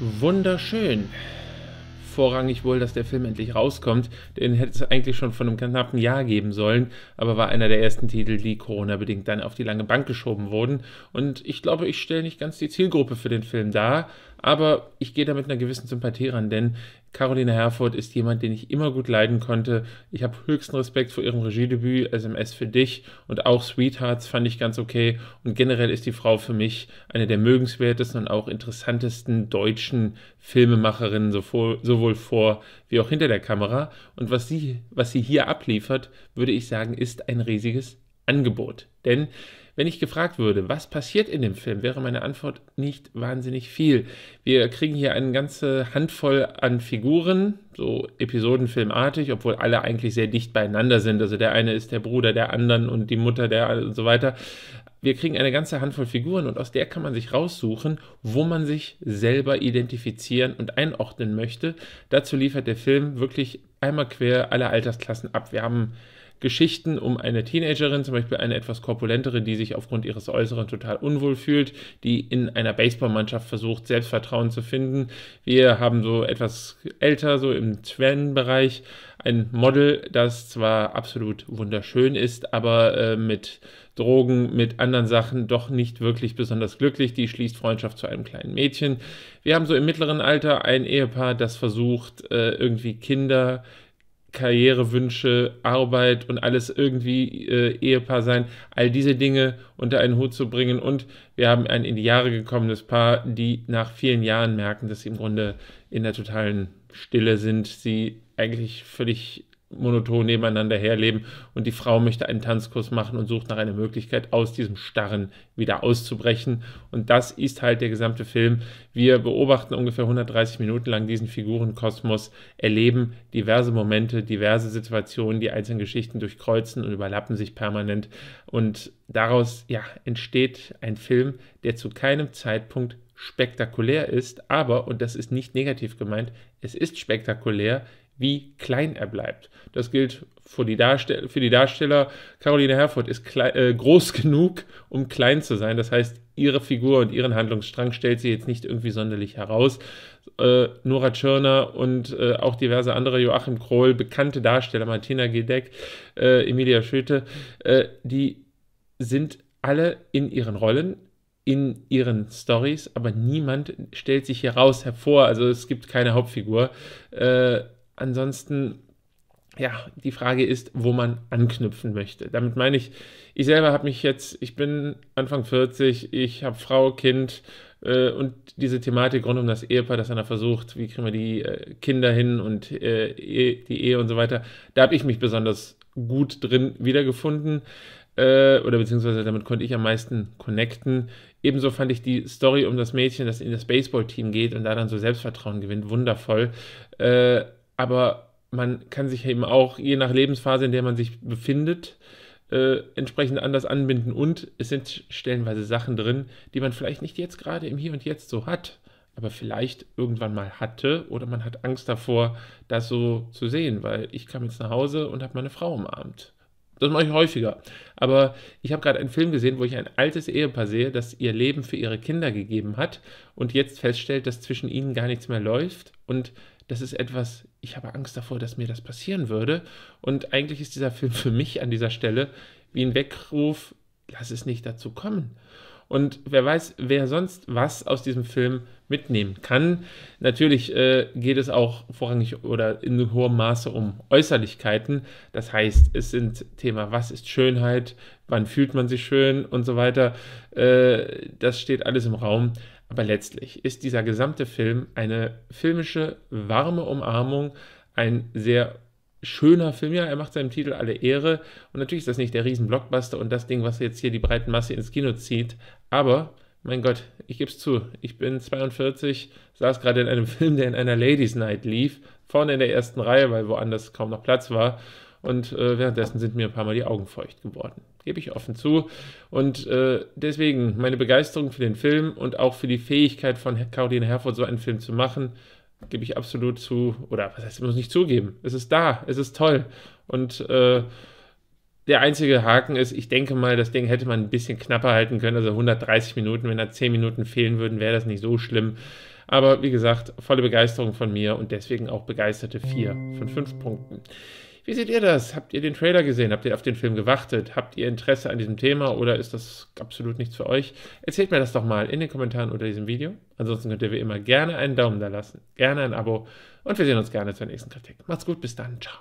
wunderschön. Vorrangig wohl, dass der Film endlich rauskommt. Den hätte es eigentlich schon von einem knappen Jahr geben sollen, aber war einer der ersten Titel, die Corona-bedingt dann auf die lange Bank geschoben wurden. Und ich glaube, ich stelle nicht ganz die Zielgruppe für den Film dar, aber ich gehe da mit einer gewissen Sympathie ran, denn Caroline Herford ist jemand, den ich immer gut leiden konnte. Ich habe höchsten Respekt vor ihrem Regiedebüt, SMS für dich und auch Sweethearts fand ich ganz okay. Und generell ist die Frau für mich eine der mögenswertesten und auch interessantesten deutschen Filmemacherinnen, sowohl vor wie auch hinter der Kamera. Und was sie, was sie hier abliefert, würde ich sagen, ist ein riesiges Angebot. Denn wenn ich gefragt würde, was passiert in dem Film, wäre meine Antwort nicht wahnsinnig viel. Wir kriegen hier eine ganze Handvoll an Figuren, so episodenfilmartig, obwohl alle eigentlich sehr dicht beieinander sind. Also der eine ist der Bruder der anderen und die Mutter der und so weiter. Wir kriegen eine ganze Handvoll Figuren und aus der kann man sich raussuchen, wo man sich selber identifizieren und einordnen möchte. Dazu liefert der Film wirklich einmal quer alle Altersklassen ab. Wir haben Geschichten um eine Teenagerin, zum Beispiel eine etwas korpulentere, die sich aufgrund ihres Äußeren total unwohl fühlt, die in einer Baseballmannschaft versucht, Selbstvertrauen zu finden. Wir haben so etwas älter, so im Twen-Bereich, ein Model, das zwar absolut wunderschön ist, aber äh, mit Drogen, mit anderen Sachen doch nicht wirklich besonders glücklich. Die schließt Freundschaft zu einem kleinen Mädchen. Wir haben so im mittleren Alter ein Ehepaar, das versucht, äh, irgendwie Kinder zu Karrierewünsche, Arbeit und alles irgendwie äh, Ehepaar sein, all diese Dinge unter einen Hut zu bringen. Und wir haben ein in die Jahre gekommenes Paar, die nach vielen Jahren merken, dass sie im Grunde in der totalen Stille sind, sie eigentlich völlig monoton nebeneinander herleben und die Frau möchte einen Tanzkurs machen und sucht nach einer Möglichkeit, aus diesem Starren wieder auszubrechen. Und das ist halt der gesamte Film. Wir beobachten ungefähr 130 Minuten lang diesen Figurenkosmos, erleben diverse Momente, diverse Situationen, die einzelnen Geschichten durchkreuzen und überlappen sich permanent. Und daraus ja, entsteht ein Film, der zu keinem Zeitpunkt spektakulär ist, aber, und das ist nicht negativ gemeint, es ist spektakulär, wie klein er bleibt. Das gilt für die, Darstell für die Darsteller. Caroline Herford ist äh, groß genug, um klein zu sein. Das heißt, ihre Figur und ihren Handlungsstrang stellt sie jetzt nicht irgendwie sonderlich heraus. Äh, Nora Tschirner und äh, auch diverse andere, Joachim Krohl, bekannte Darsteller, Martina Gedeck, äh, Emilia Schöte, äh, die sind alle in ihren Rollen in ihren Stories, aber niemand stellt sich hier raus hervor. Also es gibt keine Hauptfigur. Äh, ansonsten, ja, die Frage ist, wo man anknüpfen möchte. Damit meine ich, ich selber habe mich jetzt, ich bin Anfang 40, ich habe Frau, Kind äh, und diese Thematik rund um das Ehepaar, das einer versucht, wie kriegen wir die äh, Kinder hin und äh, die Ehe und so weiter, da habe ich mich besonders gut drin wiedergefunden äh, oder beziehungsweise damit konnte ich am meisten connecten. Ebenso fand ich die Story um das Mädchen, das in das Baseballteam geht und da dann so Selbstvertrauen gewinnt, wundervoll. Äh, aber man kann sich eben auch, je nach Lebensphase, in der man sich befindet, äh, entsprechend anders anbinden und es sind stellenweise Sachen drin, die man vielleicht nicht jetzt gerade im Hier und Jetzt so hat, aber vielleicht irgendwann mal hatte oder man hat Angst davor, das so zu sehen, weil ich kam jetzt nach Hause und habe meine Frau umarmt. Das mache ich häufiger. Aber ich habe gerade einen Film gesehen, wo ich ein altes Ehepaar sehe, das ihr Leben für ihre Kinder gegeben hat und jetzt feststellt, dass zwischen ihnen gar nichts mehr läuft. Und das ist etwas, ich habe Angst davor, dass mir das passieren würde. Und eigentlich ist dieser Film für mich an dieser Stelle wie ein Weckruf, lass es nicht dazu kommen. Und wer weiß, wer sonst was aus diesem Film mitnehmen kann. Natürlich äh, geht es auch vorrangig oder in hohem Maße um Äußerlichkeiten. Das heißt, es sind Thema, was ist Schönheit, wann fühlt man sich schön und so weiter. Äh, das steht alles im Raum. Aber letztlich ist dieser gesamte Film eine filmische, warme Umarmung, ein sehr schöner Film. Ja, er macht seinem Titel alle Ehre. Und natürlich ist das nicht der Riesen-Blockbuster und das Ding, was jetzt hier die breiten Masse ins Kino zieht. Aber, mein Gott, ich gebe es zu. Ich bin 42, saß gerade in einem Film, der in einer Ladies' Night lief. Vorne in der ersten Reihe, weil woanders kaum noch Platz war. Und äh, währenddessen sind mir ein paar Mal die Augen feucht geworden. Gebe ich offen zu. Und äh, deswegen meine Begeisterung für den Film und auch für die Fähigkeit von Caroline Herford, so einen Film zu machen, gebe ich absolut zu, oder was heißt, ich muss nicht zugeben. Es ist da, es ist toll. Und äh, der einzige Haken ist, ich denke mal, das Ding hätte man ein bisschen knapper halten können, also 130 Minuten, wenn da 10 Minuten fehlen würden, wäre das nicht so schlimm. Aber wie gesagt, volle Begeisterung von mir und deswegen auch begeisterte 4 von 5 Punkten. Wie seht ihr das? Habt ihr den Trailer gesehen? Habt ihr auf den Film gewartet? Habt ihr Interesse an diesem Thema oder ist das absolut nichts für euch? Erzählt mir das doch mal in den Kommentaren unter diesem Video. Ansonsten könnt ihr wie immer gerne einen Daumen da lassen, gerne ein Abo und wir sehen uns gerne zur nächsten Kritik. Macht's gut, bis dann, ciao.